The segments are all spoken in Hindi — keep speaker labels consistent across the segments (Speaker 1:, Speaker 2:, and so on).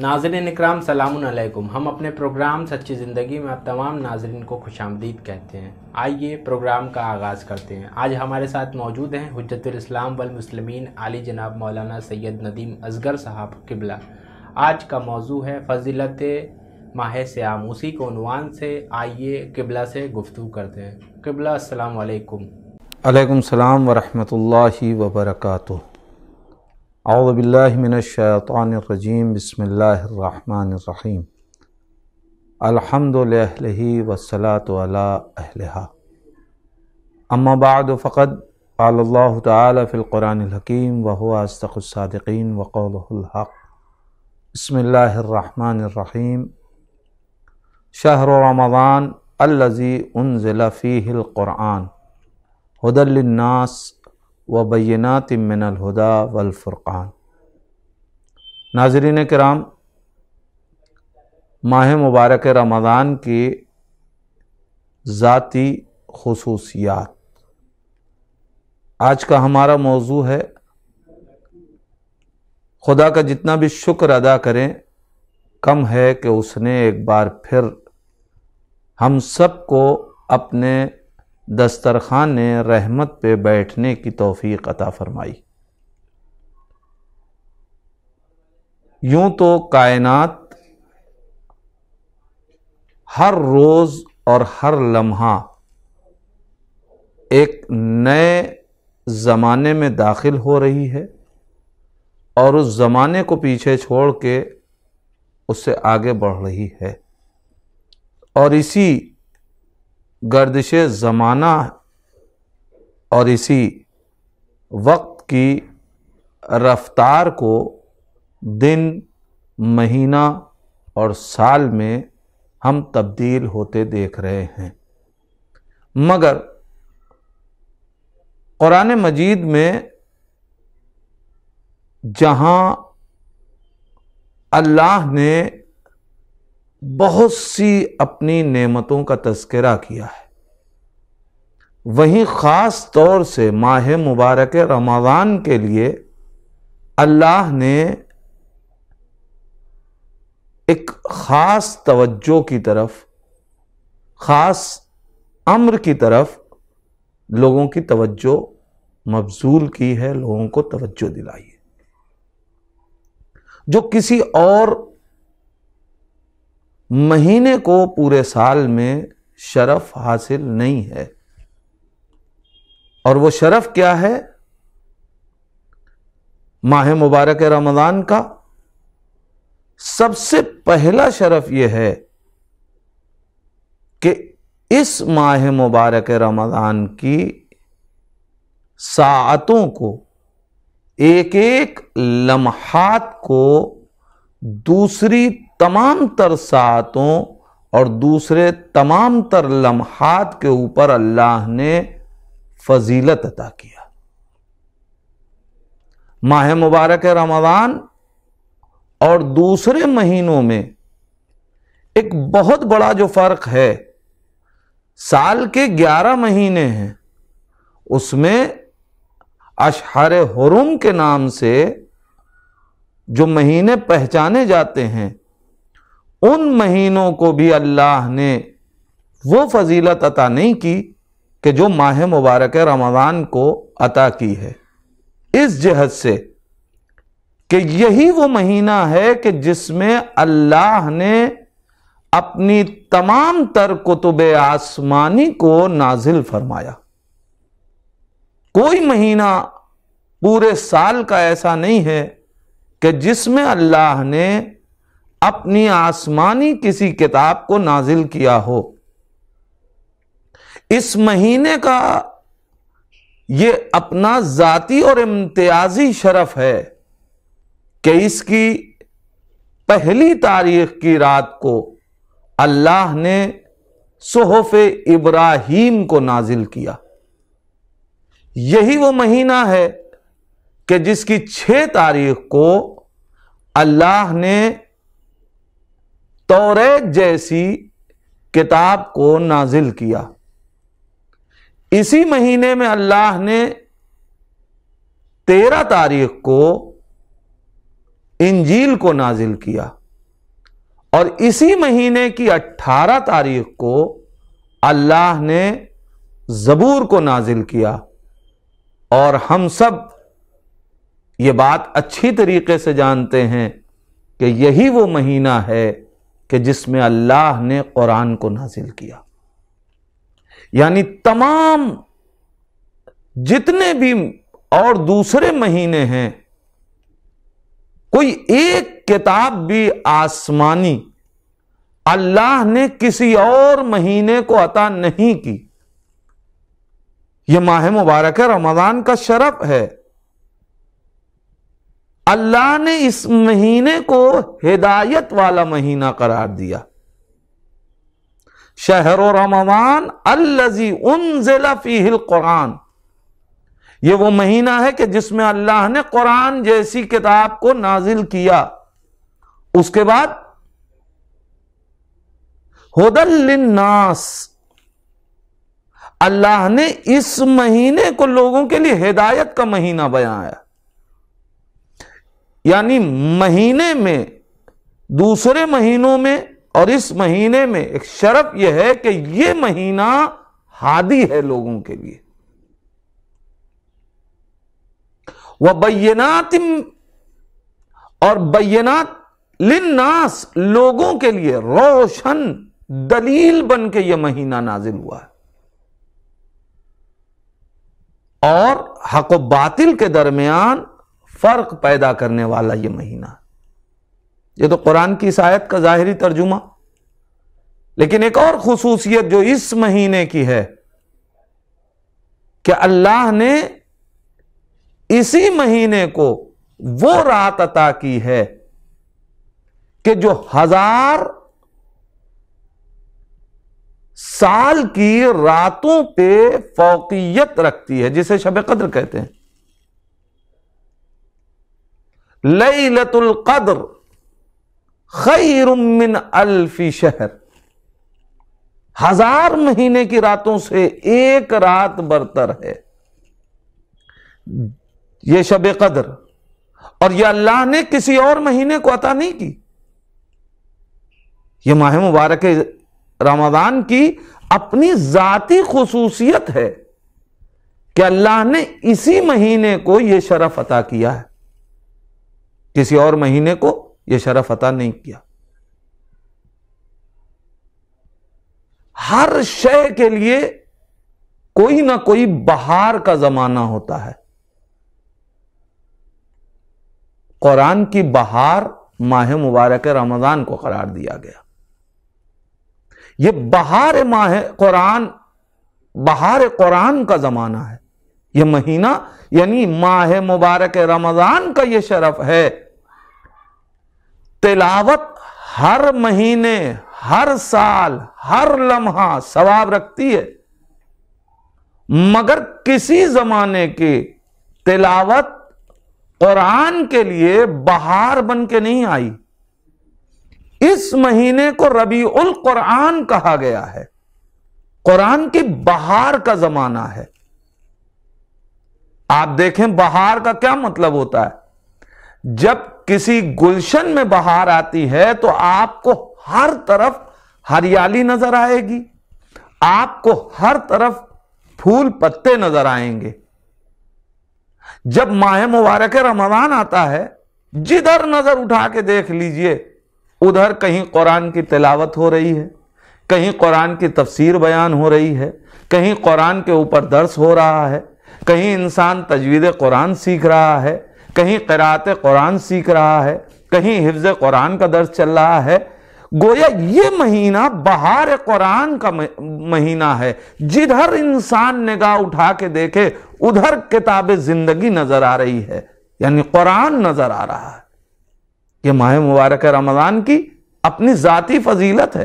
Speaker 1: नाजरन इक्राम
Speaker 2: सलामकुम हम अपने प्रोग्राम सच्ची ज़िंदगी में आप तमाम नाजरन को खुश आमदीद कहते हैं आइए प्रोग्राम का आगाज़ करते हैं आज हमारे साथ मौजूद हैं हजतलाम वलमसलमिन आली जनाब मौलाना सैयद नदीम असगर साहब किबला आज का मौजू है फजीलत माह श्याम उसी को अनवान से आइए किबला से गुफ्तु करते हैं किबला वरहमत वरहमल वर्का अज़बिल्लिमिनशातरजीम बसमीम अलहमदिल्ही वसलात अहलहा अम्माबाद फ़क़द अल्लाह तफ़िलकुरानकीम वहुआस्तक़ादीन वक़लहक़ बसमीम शहर रमदान अल्लज़ी उनज़िलफ़ील क़ुरान हदलनास व बैनात मिनलहुदा वलफ़ुरक़ान नाजरीन कराम माह मुबारक रमज़ान की ज़ाती खसूसियात आज का हमारा मौजू है खुदा का जितना भी शुक्र अदा करें कम है कि उसने एक बार फिर हम सब को अपने दस्तरखान ने रहमत पे बैठने की तोफ़ी अता फरमाई यूं तो कायनात हर रोज़ और हर लम्हा एक नए ज़माने में दाखिल हो रही है और उस ज़माने को पीछे छोड़ के उससे आगे बढ़ रही है और इसी गर्दिश ज़माना और इसी वक्त की रफ्तार को दिन महीना और साल में हम तब्दील होते देख रहे हैं मगर क़ुरान मजीद में जहाँ अल्लाह ने बहुत सी अपनी नेमतों का तस्करा किया है वहीं ख़ास तौर से माह मुबारक रमज़ान के लिए अल्लाह ने एक ख़ास तवज्जो की तरफ ख़ास अम्र की तरफ लोगों की तवज्जो मबजूल की है लोगों को तवज्जो दिलाई है जो किसी और महीने को पूरे साल में शरफ हासिल नहीं है और वो शरफ क्या है माह मुबारक रमज़ान का सबसे पहला शरफ ये है कि इस माह मुबारक रमज़ान की सातों को एक एक लम्हात को दूसरी तमाम तर सातों और दूसरे तमाम तर लम्हात के ऊपर अल्लाह ने फजीलत अदा किया माह मुबारक रमज़ान और दूसरे महीनों में एक बहुत बड़ा जो फ़र्क है साल के ग्यारह महीने हैं उसमें अशहर हरुम के नाम से जो महीने पहचाने जाते हैं उन महीनों को भी अल्लाह ने वो फजीलत अता नहीं की कि जो माह मुबारक रमज़ान को अता की है इस जहत से कि यही वो महीना है कि जिसमें अल्लाह ने अपनी तमाम तर कुतुब आसमानी को नाजिल फरमाया कोई महीना पूरे साल का ऐसा नहीं है कि जिसमें अल्लाह ने अपनी आसमानी किसी किताब को नाजिल किया हो इस महीने का ये अपना जाति और इम्तियाजी शरफ है कि इसकी पहली तारीख की रात को अल्लाह ने सहफ इब्राहिम को नाजिल किया यही वो महीना है कि जिसकी छह तारीख को अल्लाह ने तोरेत जैसी किताब को नाजिल किया इसी महीने में अल्लाह ने तेरह तारीख को इंजील को नाजिल किया और इसी महीने की अट्ठारह तारीख को अल्लाह ने ज़बूर को नाजिल किया और हम सब ये बात अच्छी तरीके से जानते हैं कि यही वो महीना है कि जिसमें अल्लाह ने कुरान को नाजिल किया यानी तमाम जितने भी और दूसरे महीने हैं कोई एक किताब भी आसमानी अल्लाह ने किसी और महीने को अता नहीं की यह माह मुबारक रमजान का शरफ है अल्लाह ने इस महीने को हिदायत वाला महीना करार दिया शहर रमान अल्लजी उन जिलाफील कुरान ये वो महीना है कि जिसमें अल्लाह ने कुरान जैसी किताब को नाजिल किया उसके बाद हदल्लिन्नास अल्लाह ने इस महीने को लोगों के लिए हिदायत का महीना बनाया यानी महीने में दूसरे महीनों में और इस महीने में एक शर्फ यह है कि यह महीना हादी है लोगों के लिए वह बैनात और बैनात लिन्नास लोगों के लिए रोशन दलील बन के यह महीना नाजिल हुआ है और हक बातिल के दरमियान फ़र्क पैदा करने वाला ये महीना ये तो कुरान की शायद का ज़ाहरी तर्जुमा लेकिन एक और खसूसियत जो इस महीने की है कि अल्लाह ने इसी महीने को वो रात अता की है कि जो हजार साल की रातों पे फौकियत रखती है जिसे शब कद्र कहते हैं लतुल कद्र खैरमिन अल्फी शहर हजार महीने की रातों से एक रात बरतर है ये शब कदर और यह अल्लाह ने किसी और महीने को अता नहीं की यह माह मुबारक रमदान की अपनी जाति खसूसियत है कि अल्लाह ने इसी महीने को यह शरफ अता किया है किसी और महीने को यह शरफ अता नहीं किया हर शय के लिए कोई ना कोई बहार का जमाना होता है कुरान की बहार माह मुबारक रमजान को करार दिया गया ये बहार माह कुरान बहार कुरान का जमाना है यह महीना यानी माह मुबारक रमजान का यह शरफ है तिलावत हर महीने हर साल हर लम्हा सवाब रखती है मगर किसी जमाने की तिलावत कुरान के लिए बहार बन के नहीं आई इस महीने को रबी उल कुरान कहा गया है कुरान की बहार का जमाना है आप देखें बहार का क्या मतलब होता है जब किसी गुलशन में बहार आती है तो आपको हर तरफ हरियाली नजर आएगी आपको हर तरफ फूल पत्ते नजर आएंगे जब माह मुबारक रमजान आता है जिधर नजर उठा के देख लीजिए उधर कहीं कुरान की तिलावत हो रही है कहीं कुरान की तफसीर बयान हो रही है कहीं कुरान के ऊपर दर्स हो रहा है कहीं इंसान तजवीद कुरान सीख रहा है कहीं करात कुरान सीख रहा है कहीं हिफ्ज कुरान का दर्ज चल रहा है गोया ये महीना बहार कुरान का महीना है जिधर इंसान निगाह उठा के देखे उधर किताब जिंदगी नजर आ रही है यानी कुरान नजर आ रहा है ये माह मुबारक रमज़ान की अपनी ज़ाती फजीलत है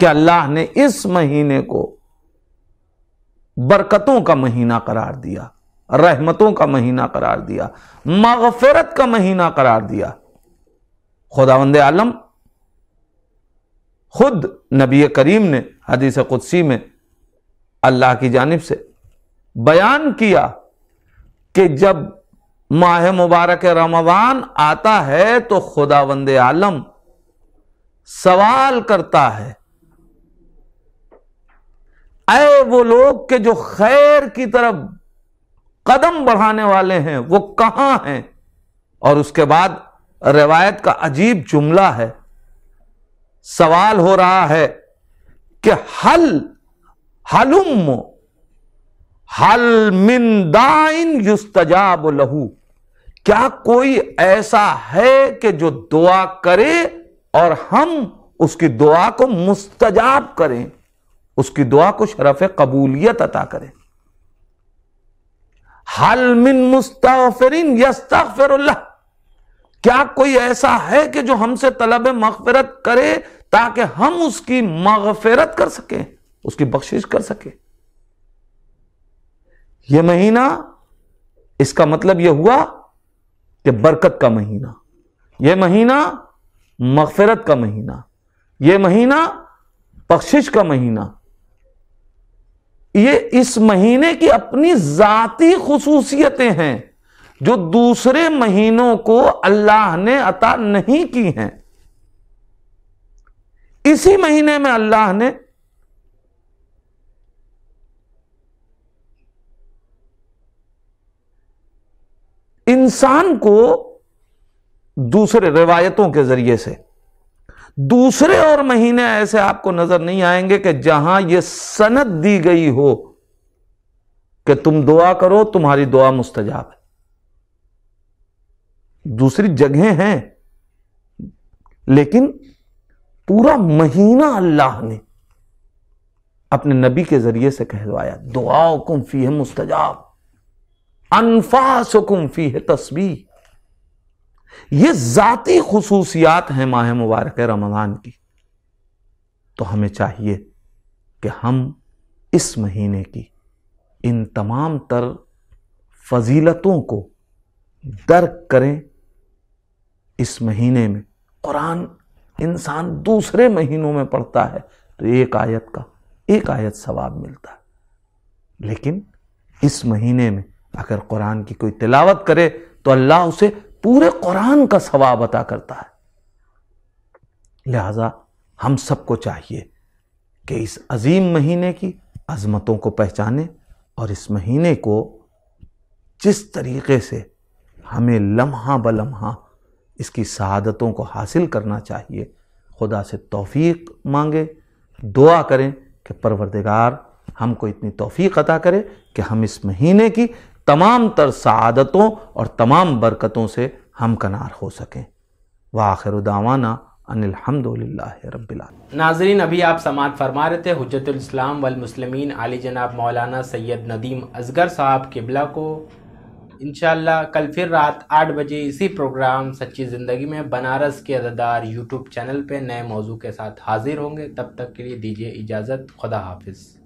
Speaker 2: कि अल्लाह ने इस महीने को बरकतों का महीना करार दिया रहमतों का महीना करार दिया मगफरत का महीना करार दिया खुदावंद आलम खुद नबी करीम ने हदीस कुदसी में अल्लाह की जानब से बयान किया कि जब माह मुबारक रमवान आता है तो खुदा वंद आलम सवाल करता है वो लोग के जो खैर की तरफ कदम बढ़ाने वाले हैं वो कहां हैं और उसके बाद रिवायत का अजीब जुमला है सवाल हो रहा है कि हल हलुम हल मिंदाइन युस्तजाब लहू क्या कोई ऐसा है कि जो दुआ करे और हम उसकी दुआ को मुस्तजाब करें उसकी दुआ को शरफ कबूलियत अता करे हल मिन मुस्ताफरिन यस्ताफिरुल्लाह क्या कोई ऐसा है कि जो हमसे तलब मगफिरत करे ताकि हम उसकी मगफिरत कर सके उसकी बख्शिश कर सके यह महीना इसका मतलब यह हुआ कि बरकत का महीना यह महीना मगफिरत का महीना यह महीना बख्शिश का महीना ये इस महीने की अपनी जाती खसूसियतें हैं जो दूसरे महीनों को अल्लाह ने अता नहीं की हैं इसी महीने में अल्लाह ने इंसान को दूसरे रिवायतों के जरिए से दूसरे और महीने ऐसे आपको नजर नहीं आएंगे कि जहां यह सनत दी गई हो कि तुम दुआ करो तुम्हारी दुआ मुस्तजाब है दूसरी जगह हैं लेकिन पूरा महीना अल्लाह ने अपने नबी के जरिए से कहलवाया दुआ कुम्फी है मुस्तजाब अनफास कुम है तस्वीर ये ज़ाती खसूसियात हैं माह मुबारक रमज़ान की तो हमें चाहिए कि हम इस महीने की इन तमाम तर फजीलतों को दर्क करें इस महीने में कुरान इंसान दूसरे महीनों में पढ़ता है तो एक आयत का एक आयत सवाब मिलता है लेकिन इस महीने में अगर कुरान की कोई तिलावत करे तो अल्लाह उसे पूरे कुरान का सवाब अता करता है लिहाजा हम सबको चाहिए कि इस अजीम महीने की अजमतों को पहचाने और इस महीने को जिस तरीके से हमें लम्हा ब लम्हा इसकी शहादतों को हासिल करना चाहिए खुदा से तौफीक मांगे दुआ करें कि परवरदगार हमको इतनी तौफीक अता करे कि हम इस महीने की तमाम तर सदतों और तमाम बरकतों से हम कनार हो सकें वाखिर दावाना नाजरीन अभी आप समात फरमा रहे थे हजतलाम वलमसलमिन आली जनाब मौलाना सैयद नदीम असगर साहब किबला को इन कल फिर रात आठ बजे इसी प्रोग्राम सच्ची ज़िंदगी में बनारस के अदादार यूट्यूब चैनल पर नए मौजू के साथ हाजिर होंगे तब तक के लिए दीजिए इजाज़त खुदा हाफिज़